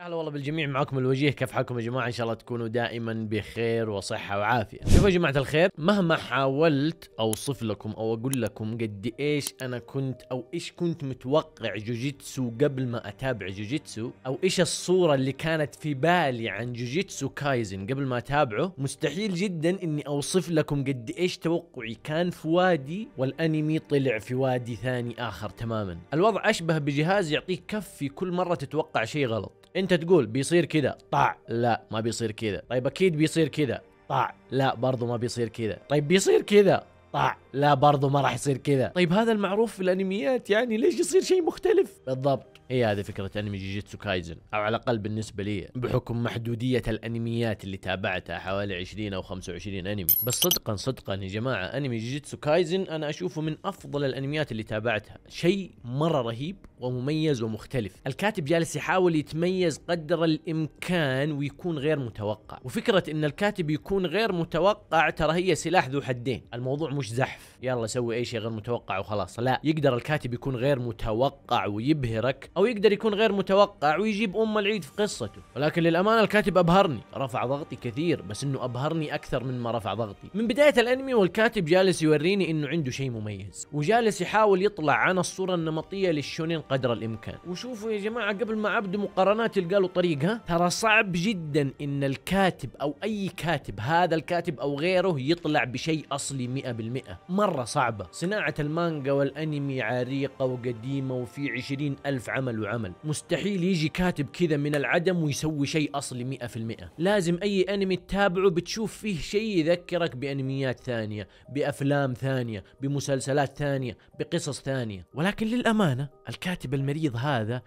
هلا والله بالجميع معكم الوجيه كيف حالكم يا جماعه ان شاء الله تكونوا دائما بخير وصحه وعافيه شوفوا يا جماعه الخير مهما حاولت اوصف لكم او اقول لكم قد ايش انا كنت او ايش كنت متوقع جوجيتسو قبل ما اتابع جوجيتسو او ايش الصوره اللي كانت في بالي عن جوجيتسو كايزن قبل ما اتابعه مستحيل جدا اني اوصف لكم قد ايش توقعي كان في وادي والانمي طلع في وادي ثاني اخر تماما الوضع اشبه بجهاز يعطيك كف في كل مره تتوقع شيء غلط انت تقول بيصير كذا طع لا ما بيصير كذا طيب اكيد بيصير كذا طع لا برضو ما بيصير كذا طيب بيصير كذا طع لا برضو ما راح يصير كذا طيب هذا المعروف في الانميات يعني ليش يصير شيء مختلف بالضبط هي هذه فكره انمي جيجيتسو كايزن او على الاقل بالنسبه لي بحكم محدوديه الانميات اللي تابعتها حوالي 20 او 25 انمي بس صدقا صدقا يا جماعه انمي جيجيتسو كايزن انا اشوفه من افضل الانميات اللي تابعتها شيء مره رهيب ومميز ومختلف الكاتب جالس يحاول يتميز قدر الامكان ويكون غير متوقع وفكره ان الكاتب يكون غير متوقع ترى هي سلاح ذو حدين الموضوع مش زحف يلا سوي اي شيء غير متوقع وخلاص لا يقدر الكاتب يكون غير متوقع ويبهرك او يقدر يكون غير متوقع ويجيب ام العيد في قصته ولكن للامانه الكاتب ابهرني رفع ضغطي كثير بس انه ابهرني اكثر من ما رفع ضغطي من بدايه الانمي والكاتب جالس يوريني انه عنده شيء مميز وجالس يحاول يطلع عن الصوره النمطيه للشونين قدر الامكان وشوفوا يا جماعه قبل ما عبد مقارنات تلقى له طريقها ترى صعب جدا ان الكاتب او اي كاتب هذا الكاتب او غيره يطلع بشيء اصلي 100% مره صعبه صناعه المانجا والانمي عريقه وقديمه وفي 20 الف عمل عمل وعمل مستحيل يجي كاتب كذا من العدم ويسوي شيء اصلي 100% لازم اي انمي تتابعه بتشوف فيه شيء يذكرك بانميات ثانيه بافلام ثانيه بمسلسلات ثانيه بقصص ثانيه ولكن للامانه الكاتب المريض هذا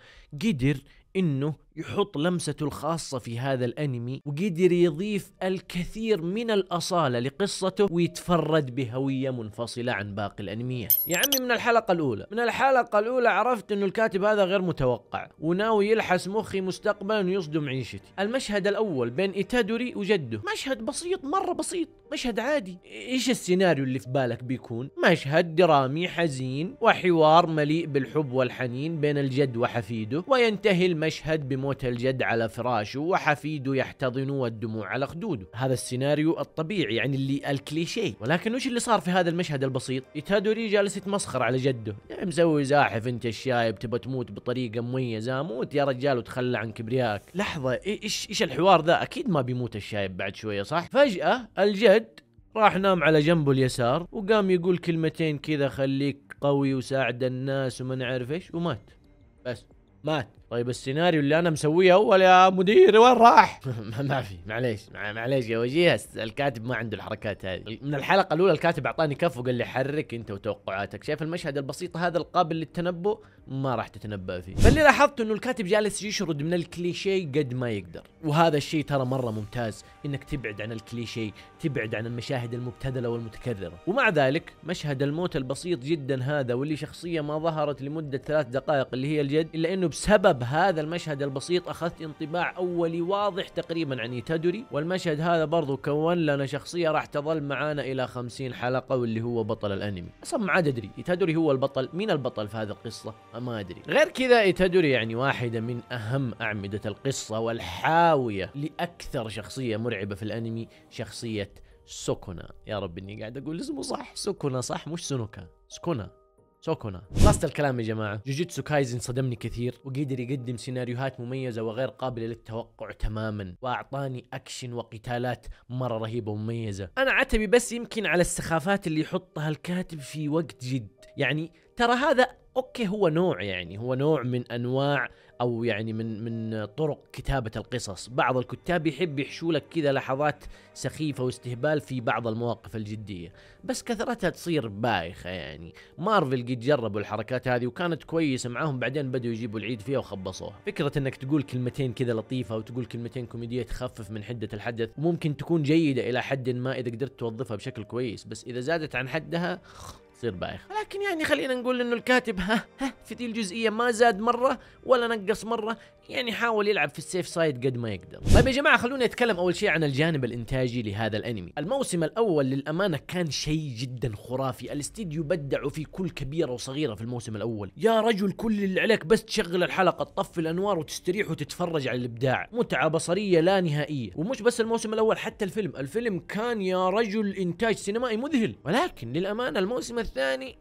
قدر انه يحط لمسته الخاصة في هذا الأنمي وقدر يضيف الكثير من الأصالة لقصته ويتفرد بهوية منفصلة عن باقي الأنميات يا عمي من الحلقة الأولى من الحلقة الأولى عرفت أنه الكاتب هذا غير متوقع وناوي يلحس مخي مستقبلا ويصدم عيشتي المشهد الأول بين إيتادوري وجده مشهد بسيط مرة بسيط مشهد عادي إيش السيناريو اللي في بالك بيكون مشهد درامي حزين وحوار مليء بالحب والحنين بين الجد وحفيده وينتهي المشهد بم موت الجد على فراشه وحفيده يحتضنه والدموع على خدوده هذا السيناريو الطبيعي يعني اللي الكليشيه ولكن وش اللي صار في هذا المشهد البسيط إيتادوري جالس يتمسخر على جده يعني مسوي زاحف انت الشايب تبى تموت بطريقه مميزه موت يا رجال وتخلى عن كبرياك لحظه ايش ايش الحوار ذا اكيد ما بيموت الشايب بعد شويه صح فجاه الجد راح نام على جنبه اليسار وقام يقول كلمتين كذا خليك قوي وساعد الناس وما نعرف ايش ومات بس مات طيب السيناريو اللي انا مسويه اول يا مدير وين راح؟ ما في معليش معليش يا وجيه الكاتب ما عنده الحركات هذه من الحلقه الاولى الكاتب اعطاني كف وقال لي حرك انت وتوقعاتك شايف المشهد البسيط هذا القابل للتنبؤ ما راح تتنبأ فيه فاللي لاحظت انه الكاتب جالس يشرد من الكليشيه قد ما يقدر وهذا الشيء ترى مره ممتاز انك تبعد عن الكليشيه تبعد عن المشاهد المبتذله والمتكرره ومع ذلك مشهد الموت البسيط جدا هذا واللي شخصيه ما ظهرت لمده ثلاث دقائق اللي هي الجد الا انه بسبب بهذا المشهد البسيط أخذت انطباع أولي واضح تقريبا عن يتادوري والمشهد هذا برضو كون لنا شخصية راح تظل معانا إلى خمسين حلقة واللي هو بطل الأنمي أصلا ما عاد أدري يتادوري هو البطل مين البطل في هذه القصة ما أدري غير كذا يتادوري يعني واحدة من أهم أعمدة القصة والحاوية لأكثر شخصية مرعبة في الأنمي شخصية سوكونا يا رب اني قاعد اقول اسمه صح سوكونا صح مش سنوكا سكونا سوكونا خلاصة الكلام يا جماعة جوجيتسو كايزن صدمني كثير وقدر يقدم سيناريوهات مميزة وغير قابلة للتوقع تماما وأعطاني أكشن وقتالات مرة رهيبة ومميزة أنا عتبي بس يمكن على السخافات اللي يحطها الكاتب في وقت جد يعني ترى هذا اوكي هو نوع يعني هو نوع من انواع او يعني من من طرق كتابه القصص بعض الكتاب يحب يحشو لك كذا لحظات سخيفه واستهبال في بعض المواقف الجديه بس كثرتها تصير بايخه يعني مارفل قد جربوا الحركات هذه وكانت كويسه معاهم بعدين بدوا يجيبوا العيد فيها وخبصوها فكره انك تقول كلمتين كذا لطيفه وتقول كلمتين كوميديه تخفف من حده الحدث ممكن تكون جيده الى حد ما اذا قدرت توظفها بشكل كويس بس اذا زادت عن حدها تصير بايخ لكن يعني خلينا نقول انه الكاتب ها, ها في دي الجزئيه ما زاد مره ولا نقص مره يعني حاول يلعب في السيف سايد قد ما يقدر طيب يا جماعه خلونا نتكلم اول شيء عن الجانب الانتاجي لهذا الانمي الموسم الاول للامانه كان شيء جدا خرافي الاستديو بدعوا في كل كبيره وصغيره في الموسم الاول يا رجل كل اللي عليك بس تشغل الحلقه تطفي الانوار وتستريح وتتفرج على الابداع متعه بصريه لا نهائيه ومش بس الموسم الاول حتى الفيلم الفيلم كان يا رجل انتاج سينمائي مذهل ولكن للامانه الموسم الثاني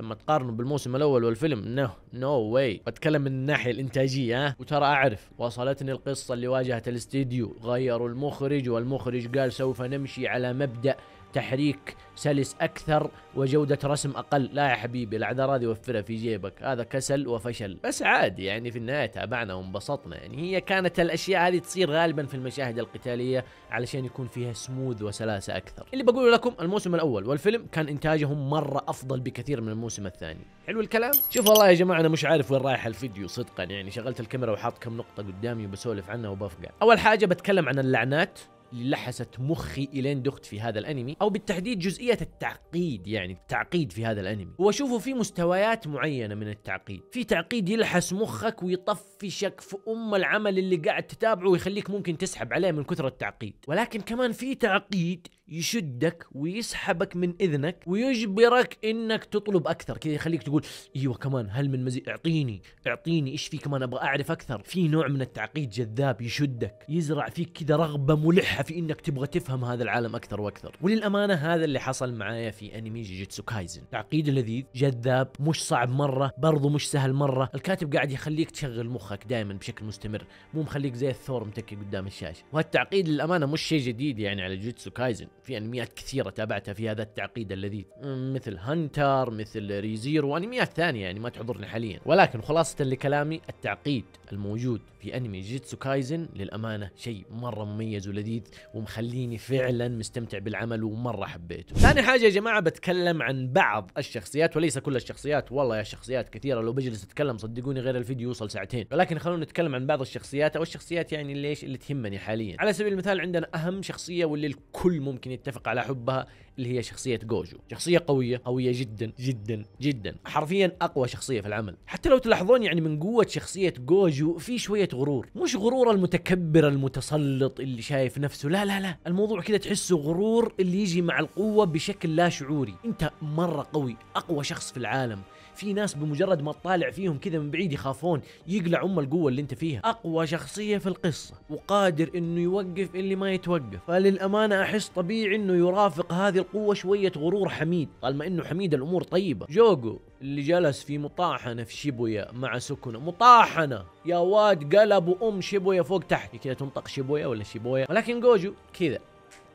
لما تقارنه بالموسم الاول والفيلم نو نو واي بتكلم من الناحيه الانتاجيه ها وترى اعرف وصلتني القصه اللي واجهت الاستديو غيروا المخرج والمخرج قال سوف نمشي على مبدا تحريك سلس أكثر وجودة رسم أقل لا يا حبيبي العذار هذه وفرها في جيبك هذا كسل وفشل بس عادي يعني في النهاية تابعنا وانبسطنا يعني هي كانت الأشياء هذه تصير غالبا في المشاهد القتالية علشان يكون فيها سموذ وسلاسة أكثر اللي بقوله لكم الموسم الأول والفيلم كان إنتاجهم مرة أفضل بكثير من الموسم الثاني حلو الكلام شوف والله يا جماعة أنا مش عارف وين رايح الفيديو صدقا يعني شغلت الكاميرا وحاط كم نقطة قدامي وبسولف عنها وبفقع أول حاجة بتكلم عن اللعنات اللي لحست مخي الين دخت في هذا الانمي او بالتحديد جزئيه التعقيد يعني التعقيد في هذا الانمي واشوفه في مستويات معينه من التعقيد في تعقيد يلحس مخك ويطفشك في ام العمل اللي قاعد تتابعه ويخليك ممكن تسحب عليه من كثر التعقيد ولكن كمان في تعقيد يشدك ويسحبك من اذنك ويجبرك انك تطلب اكثر كذا يخليك تقول ايوه كمان هل من مزيد اعطيني اعطيني ايش في كمان ابغى اعرف اكثر في نوع من التعقيد جذاب يشدك يزرع فيك كذا رغبه ملحه في انك تبغى تفهم هذا العالم اكثر واكثر وللامانه هذا اللي حصل معايا في انمي جيجيتسو كايزن تعقيد لذيذ جذاب مش صعب مره برضو مش سهل مره الكاتب قاعد يخليك تشغل مخك دائما بشكل مستمر مو مخليك زي الثور متكي قدام الشاشه وهالتعقيد للامانه مش شيء جديد يعني على جيتسو كايزن في انميات كثيره تابعتها في هذا التعقيد الذي مثل هانتر مثل ريزير وانميات ثانيه يعني ما تحضرني حاليا ولكن خلاصه لكلامي التعقيد الموجود في انمي جيتسو كايزن للامانه شيء مره مميز ولذيذ ومخليني فعلا مستمتع بالعمل ومره حبيته ثاني حاجه يا جماعه بتكلم عن بعض الشخصيات وليس كل الشخصيات والله يا شخصيات كثيره لو بجلس اتكلم صدقوني غير الفيديو يوصل ساعتين ولكن خلونا نتكلم عن بعض الشخصيات او الشخصيات يعني ليش اللي تهمني حاليا على سبيل المثال عندنا اهم شخصيه واللي الكل ممكن نتفق على حبها اللي هي شخصية جوجو شخصية قوية قوية جدا جدا جدا حرفيا أقوى شخصية في العمل حتى لو تلاحظون يعني من قوة شخصية جوجو في شوية غرور مش غرور المتكبر المتسلط اللي شايف نفسه لا لا لا الموضوع كده تحسه غرور اللي يجي مع القوة بشكل لا شعوري انت مرة قوي أقوى شخص في العالم في ناس بمجرد ما تطالع فيهم كذا من بعيد يخافون يقلع ام القوه اللي انت فيها اقوى شخصيه في القصه وقادر انه يوقف اللي ما يتوقف فللامانه احس طبيعي انه يرافق هذه القوه شويه غرور حميد طالما انه حميد الامور طيبه جوجو اللي جلس في مطاحنه في شيبويا مع سكنه مطاحنه يا واد قلبوا ام شيبويا فوق تحت كذا تنطق شيبويا ولا شيبويا ولكن جوجو كذا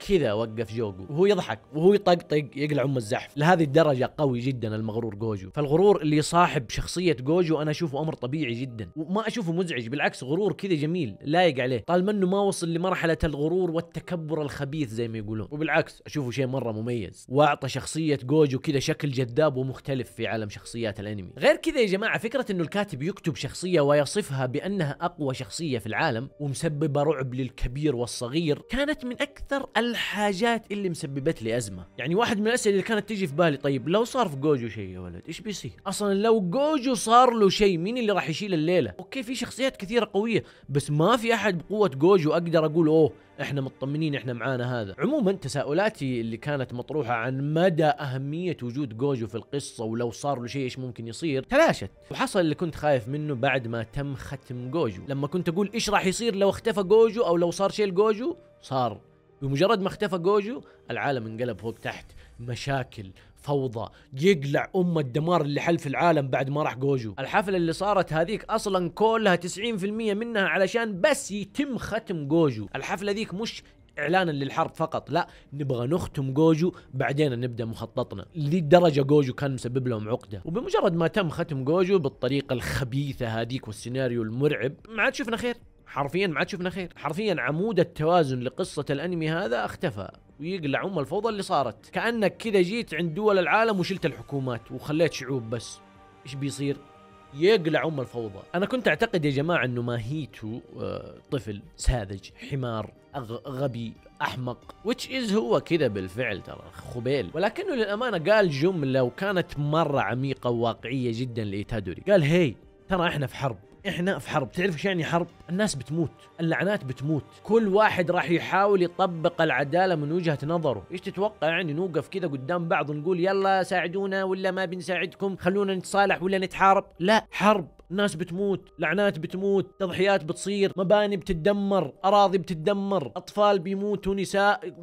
كذا وقف جوجو وهو يضحك وهو يطقطق يقلع ام الزحف لهذه الدرجه قوي جدا المغرور جوجو فالغرور اللي صاحب شخصيه جوجو انا اشوفه امر طبيعي جدا وما اشوفه مزعج بالعكس غرور كذا جميل لايق عليه طالما انه ما وصل لمرحله الغرور والتكبر الخبيث زي ما يقولون وبالعكس اشوفه شيء مره مميز واعطى شخصيه جوجو كذا شكل جذاب ومختلف في عالم شخصيات الانمي غير كذا يا جماعه فكره انه الكاتب يكتب شخصيه ويصفها بانها اقوى شخصيه في العالم ومسببه رعب للكبير والصغير كانت من اكثر الحاجات اللي مسببت لي ازمه يعني واحد من الاسئله اللي كانت تجي في بالي طيب لو صار في جوجو شيء يا ولد ايش بيصير اصلا لو جوجو صار له شيء مين اللي راح يشيل الليله اوكي في شخصيات كثيره قويه بس ما في احد بقوه جوجو اقدر اقول اوه احنا مطمنين احنا معانا هذا عموما تساؤلاتي اللي كانت مطروحه عن مدى اهميه وجود جوجو في القصه ولو صار له شيء ايش ممكن يصير تلاشت وحصل اللي كنت خايف منه بعد ما تم ختم جوجو لما كنت اقول ايش راح يصير لو اختفى جوجو او لو صار شيء لجوجو صار بمجرد ما اختفى جوجو العالم انقلب فوق تحت مشاكل فوضى يقلع ام الدمار اللي حل في العالم بعد ما راح جوجو الحفله اللي صارت هذيك اصلا كلها 90% منها علشان بس يتم ختم جوجو الحفله ذيك مش اعلانا للحرب فقط لا نبغى نختم جوجو بعدين نبدا مخططنا الدرجة جوجو كان مسبب لهم عقده وبمجرد ما تم ختم جوجو بالطريقه الخبيثه هذيك والسيناريو المرعب ما عاد شفنا خير حرفيا ما عاد شفنا خير حرفيا عمود التوازن لقصة الأنمي هذا اختفى ويقلع أم الفوضى اللي صارت كأنك كذا جيت عند دول العالم وشلت الحكومات وخليت شعوب بس إيش بيصير يقلع ام الفوضى انا كنت اعتقد يا جماعه انه ماهيتو آه، طفل ساذج حمار غبي احمق which is هو كذا بالفعل ترى خبيل ولكنه للامانه قال جمله وكانت مره عميقه وواقعيه جدا لايتادوري قال هي ترى احنا في حرب احنا في حرب تعرف ايش يعني حرب الناس بتموت اللعنات بتموت كل واحد راح يحاول يطبق العداله من وجهه نظره ايش تتوقع يعني نوقف كذا قدام بعض ونقول يلا ساعدونا ولا ما بنساعدكم خلونا نتصالح ولا نتحارب لا حرب ناس بتموت لعنات بتموت تضحيات بتصير مباني بتتدمر اراضي بتتدمر اطفال بيموتوا نساء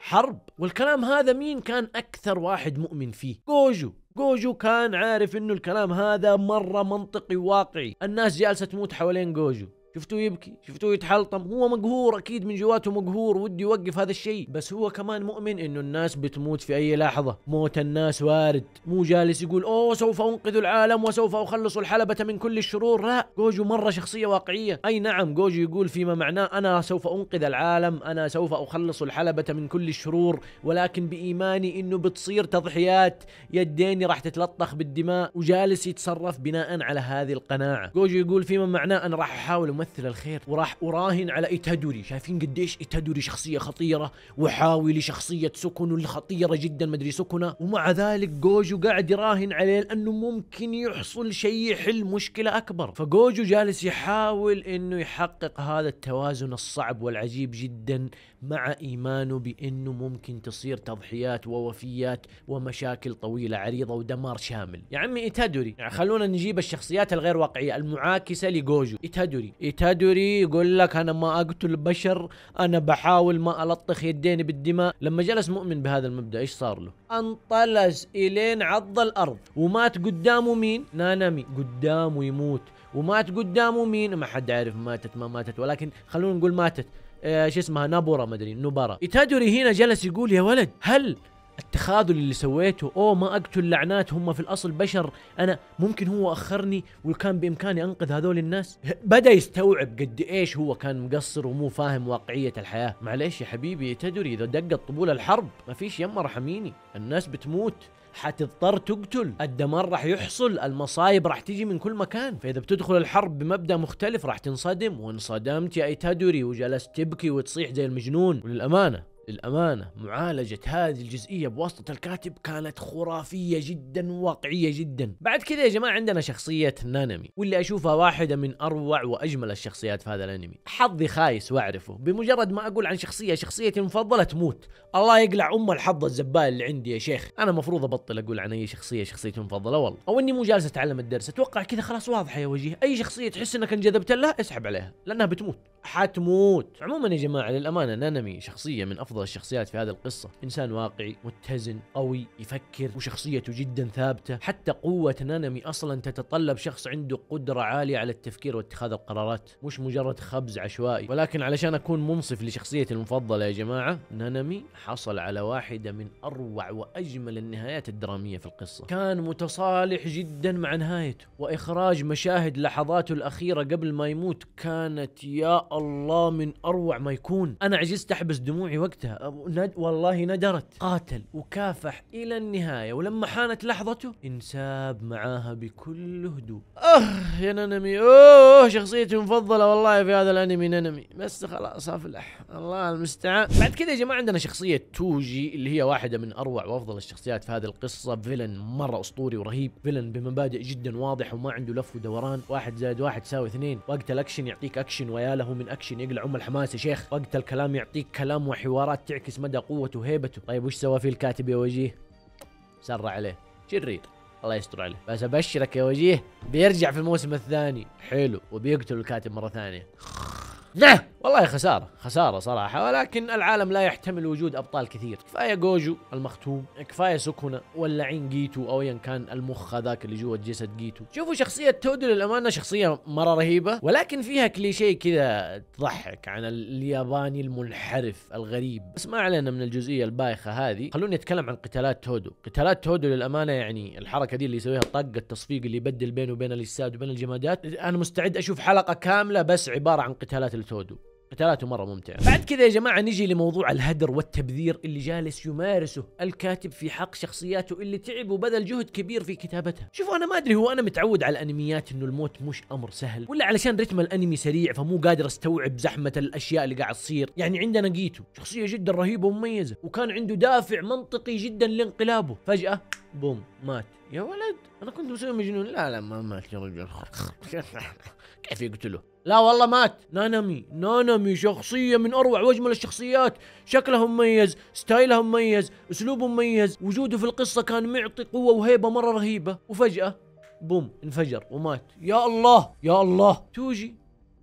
حرب والكلام هذا مين كان اكثر واحد مؤمن فيه جوجو جوجو كان عارف انه الكلام هذا مره منطقي وواقعي الناس جالسه تموت حوالين جوجو شفتوه يبكي شفتوه يتحلطم هو مقهور اكيد من جواته مقهور وده يوقف هذا الشيء بس هو كمان مؤمن انه الناس بتموت في اي لحظه موت الناس وارد مو جالس يقول اوه سوف انقذ العالم وسوف اخلص الحلبه من كل الشرور لا جوجو مره شخصيه واقعيه اي نعم جوجو يقول فيما معناه انا سوف انقذ العالم انا سوف اخلص الحلبه من كل الشرور ولكن بايماني انه بتصير تضحيات يديني راح تتلطخ بالدماء وجالس يتصرف بناء على هذه القناعه جوجو يقول فيما معناه انا راح احاول ممثل الخير وراح اراهن على ايتادوري شايفين قديش ايتادوري شخصيه خطيره وحاولي شخصيه سكونو الخطيره جدا مدري سكونة ومع ذلك جوجو قاعد يراهن عليه لانه ممكن يحصل شيء يحل مشكله اكبر فجوجو جالس يحاول انه يحقق هذا التوازن الصعب والعجيب جدا مع ايمانه بانه ممكن تصير تضحيات ووفيات ومشاكل طويله عريضه ودمار شامل يا عمي ايتادوري يعني خلونا نجيب الشخصيات الغير واقعيه المعاكسه لجوجو ايتادوري تدري يقول لك انا ما اقتل بشر انا بحاول ما الطخ يديني بالدماء لما جلس مؤمن بهذا المبدا ايش صار له انطلس الين عض الارض ومات قدامه مين نانامي قدامه يموت ومات قدامه مين ما حد عارف ماتت ما ماتت ولكن خلونا نقول ماتت ايش آه، اسمها نابورا مدري نبرا إتادوري هنا جلس يقول يا ولد هل التخاذل اللي سويته اوه ما اقتل لعنات هم في الاصل بشر انا ممكن هو اخرني وكان بامكاني انقذ هذول الناس بدا يستوعب قد ايش هو كان مقصر ومو فاهم واقعيه الحياه معليش يا حبيبي تدري اذا دقت طبول الحرب ما فيش يما رحميني الناس بتموت حتضطر تقتل الدمار راح يحصل المصايب راح تيجي من كل مكان فاذا بتدخل الحرب بمبدا مختلف راح تنصدم وانصدمت يا ايتادوري وجلست تبكي وتصيح زي المجنون وللامانه للأمانة معالجة هذه الجزئية بواسطة الكاتب كانت خرافية جدا واقعية جدا بعد كذا يا جماعة عندنا شخصية نانامي واللي أشوفها واحدة من أروع وأجمل الشخصيات في هذا الأنمي حظي خايس وأعرفه بمجرد ما أقول عن شخصية شخصيتي المفضلة تموت الله يقلع أم الحظ الزبال اللي عندي يا شيخ أنا مفروض أبطل أقول عن أي شخصية شخصية مفضلة والله أو إني مو جالس أتعلم الدرس أتوقع كذا خلاص واضحة يا وجيه أي شخصية تحس إنك انجذبت لها اسحب عليها لأنها بتموت حتموت عموما يا جماعة للأمانة نانامي شخصية من أفضل الشخصيات في هذه القصة إنسان واقعي متزن قوي يفكر وشخصيته جدا ثابتة حتى قوة نانامي أصلا تتطلب شخص عنده قدرة عالية على التفكير واتخاذ القرارات مش مجرد خبز عشوائي ولكن علشان أكون منصف لشخصيتي المفضلة يا جماعة نانامي حصل على واحدة من أروع وأجمل النهايات الدرامية في القصة كان متصالح جدا مع نهايته وإخراج مشاهد لحظاته الأخيرة قبل ما يموت كانت يا الله من اروع ما يكون انا عجزت احبس دموعي وقتها ند والله ندرت قاتل وكافح الى النهايه ولما حانت لحظته انساب معاها بكل هدوء اه يا ننمي اوه شخصيتي المفضله والله في هذا الانمي ننمي بس خلاص افلح الله المستعان بعد كذا يا جماعه عندنا شخصيه توجي اللي هي واحده من اروع وافضل الشخصيات في هذه القصه فيلن مره اسطوري ورهيب فيلن بمبادئ جدا واضح وما عنده لف ودوران واحد زائد واحد يساوي اثنين وقت الاكشن يعطيك اكشن ويا له من من اكشن يقلع ام الحماس يا شيخ وقت الكلام يعطيك كلام وحوارات تعكس مدى قوته وهيبته طيب وش سوى فيه الكاتب يا وجيه سرع عليه شرير الله يستر عليه بس ابشرك يا وجيه بيرجع في الموسم الثاني حلو وبيقتل الكاتب مره ثانيه نه والله خسارة خسارة صراحة ولكن العالم لا يحتمل وجود أبطال كثير كفاية جوجو المختوم كفاية سكونة واللعين جيتو أو أيا كان المخ هذاك اللي جوا جسد جيتو شوفوا شخصية تودو للأمانة شخصية مرة رهيبة ولكن فيها كليشيه كذا تضحك عن الياباني المنحرف الغريب بس ما علينا من الجزئية البايخة هذه خلوني أتكلم عن قتالات تودو قتالات تودو للأمانة يعني الحركة دي اللي يسويها الطق التصفيق اللي يبدل بينه وبين الأجساد وبين الجمادات أنا مستعد أشوف حلقة كاملة بس عبارة عن قتالات التودو قتالاته مره ممتعه بعد كذا يا جماعه نجي لموضوع الهدر والتبذير اللي جالس يمارسه الكاتب في حق شخصياته اللي تعب وبذل جهد كبير في كتابتها شوفوا انا ما ادري هو انا متعود على الانميات انه الموت مش امر سهل ولا علشان رتم الانمي سريع فمو قادر استوعب زحمه الاشياء اللي قاعد تصير يعني عندنا جيتو شخصيه جدا رهيبه ومميزه وكان عنده دافع منطقي جدا لانقلابه فجاه بوم مات يا ولد انا كنت مسوي مجنون لا لا ما مات يا رجل كيف يقتله لا والله مات نانامي نانامي شخصية من أروع وأجمل الشخصيات شكلها مميز ستايلها مميز أسلوبه مميز وجوده في القصة كان معطي قوة وهيبة مرة رهيبة وفجأة بوم انفجر ومات يا الله يا الله توجي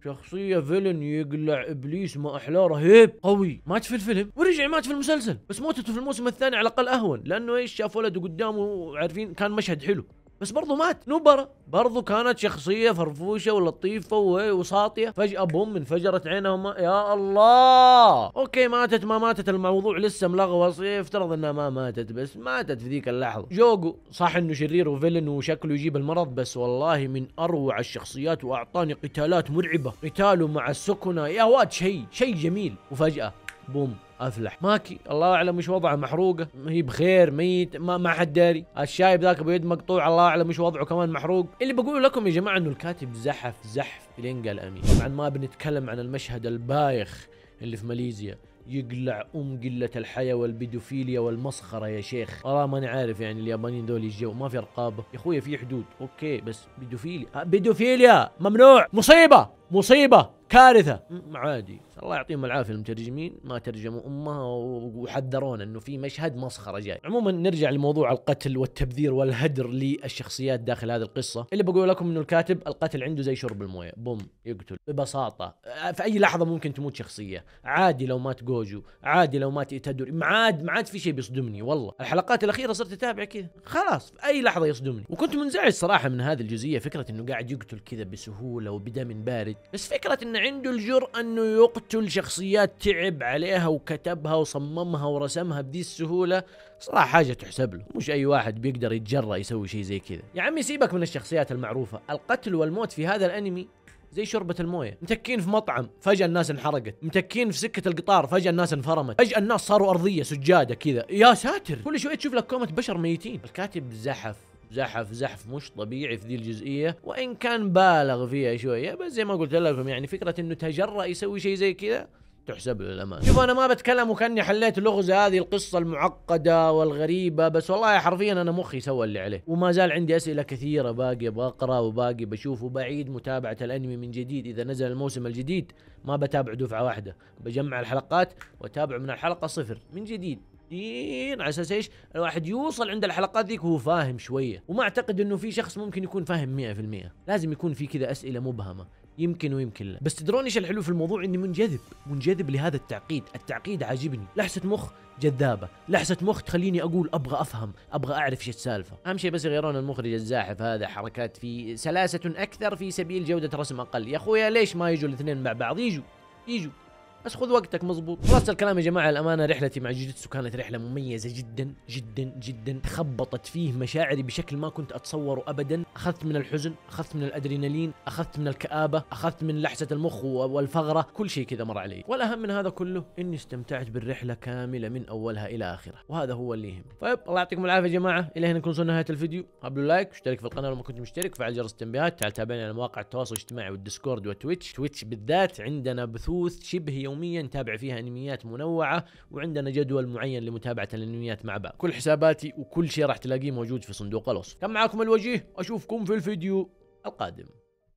شخصية فيلن يقلع ابليس ما احلاه رهيب قوي مات في الفيلم ورجع مات في المسلسل بس موتته في الموسم الثاني على الاقل اهون لانه ايش شاف ولده قدامه وعارفين كان مشهد حلو بس برضه مات نبرة برضه كانت شخصية فرفوشة ولطيفة وساطية فجأة بوم انفجرت عينهم يا الله اوكي ماتت ما ماتت الموضوع لسه ملغوص يفترض انها ما ماتت بس ماتت في ذيك اللحظة جوجو صح انه شرير وفيلن وشكله يجيب المرض بس والله من اروع الشخصيات واعطاني قتالات مرعبة قتاله مع السكنة يا واد شيء شيء جميل وفجأة بوم افلح ماكي الله اعلم مش وضعه محروقه هي بخير ميت ما, ما حد داري الشايب ذاك بيد مقطوع الله اعلم مش وضعه كمان محروق اللي بقوله لكم يا جماعه انه الكاتب زحف زحف لين قال امين طبعا ما بنتكلم عن المشهد البايخ اللي في ماليزيا يقلع ام قله الحياه والبيدوفيليا والمسخره يا شيخ والله ماني عارف يعني اليابانيين دول يجوا ما في رقابه يا اخوي في حدود اوكي بس بيدوفيليا آه، بيدوفيليا ممنوع مصيبه مصيبه كارثه عادي الله يعطيهم العافيه المترجمين ما ترجموا امها وحذرونا انه في مشهد مسخره جاي عموما نرجع لموضوع القتل والتبذير والهدر للشخصيات داخل هذه القصه اللي بقول لكم انه الكاتب القتل عنده زي شرب المويه بوم يقتل ببساطه آه، في اي لحظه ممكن تموت شخصيه عادي لو مات جوجو عادي لو مات ايتادوري ما عاد ما عاد في شيء بيصدمني والله الحلقات الاخيره صرت اتابع كذا خلاص في اي لحظه يصدمني وكنت منزعج صراحه من هذه الجزئيه فكره انه قاعد يقتل كذا بسهوله وبدم بارد بس فكرة انه عنده الجرأة انه يقتل شخصيات تعب عليها وكتبها وصممها ورسمها بدي السهولة صراحة حاجة تحسب له مش اي واحد بيقدر يتجرأ يسوي شيء زي كذا يا عمي سيبك من الشخصيات المعروفة القتل والموت في هذا الانمي زي شربة الموية متكين في مطعم فجأة الناس انحرقت متكين في سكة القطار فجأة الناس انفرمت فجأة الناس صاروا أرضية سجادة كذا يا ساتر كل شوية تشوف لك كومة بشر ميتين الكاتب زحف زحف زحف مش طبيعي في ذي الجزئيه وان كان بالغ فيها شويه بس زي ما قلت لكم يعني فكره انه تجرأ يسوي شيء زي كذا تحسب له الأمان شوف أنا ما بتكلم وكأني حليت لغز هذه القصة المعقدة والغريبة بس والله حرفيا أنا مخي سوى اللي عليه وما زال عندي أسئلة كثيرة باقي ابغى اقرا وباقي بشوف وبعيد متابعة الأنمي من جديد إذا نزل الموسم الجديد ما بتابع دفعة واحدة بجمع الحلقات وتابع من الحلقة صفر من جديد دين على اساس ايش الواحد يوصل عند الحلقات ذيك وهو فاهم شويه وما اعتقد انه في شخص ممكن يكون فاهم 100% لازم يكون في كذا اسئله مبهمه يمكن ويمكن لا بس تدرون ايش الحلو في الموضوع اني منجذب منجذب لهذا التعقيد التعقيد عاجبني لحسه مخ جذابه لحسه مخ تخليني اقول ابغى افهم ابغى اعرف ايش السالفه اهم شيء بس يغيرون المخرج الزاحف هذا حركات في سلاسه اكثر في سبيل جوده رسم اقل يا اخويا ليش ما يجوا الاثنين مع بعض يجوا يجوا بس خذ وقتك مظبوط خلاص الكلام يا جماعه الامانه رحلتي مع جوجيتسو كانت رحله مميزه جدا جدا جدا جدا خبطت فيه مشاعري بشكل ما كنت اتصوره ابدا اخذت من الحزن اخذت من الادرينالين اخذت من الكابه اخذت من لحسه المخ والفغره كل شيء كذا مر علي والاهم من هذا كله اني استمتعت بالرحله كامله من اولها الى اخرها وهذا هو اللي يهم طيب الله يعطيكم العافيه يا جماعه الى هنا نكون وصلنا نهايه الفيديو قبلوا لايك اشترك في القناه لو ما كنت مشترك وفعل جرس التنبيهات تعال تابعني على مواقع التواصل الاجتماعي والديسكورد وتويتش تويتش بالذات عندنا بثوث شبه يوميا نتابع فيها انميات منوعه وعندنا جدول معين لمتابعه الانميات مع بعض كل حساباتي وكل شيء راح تلاقيه موجود في صندوق الوصف كان معاكم الوجيه اشوف نشوفكم في الفيديو القادم